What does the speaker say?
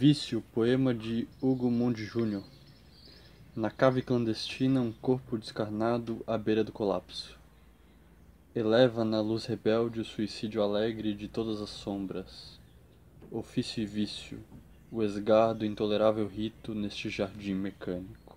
Vício, poema de Hugo Monde Jr. Na cave clandestina, um corpo descarnado à beira do colapso. Eleva na luz rebelde o suicídio alegre de todas as sombras. Ofício e vício, o esgardo intolerável rito neste jardim mecânico.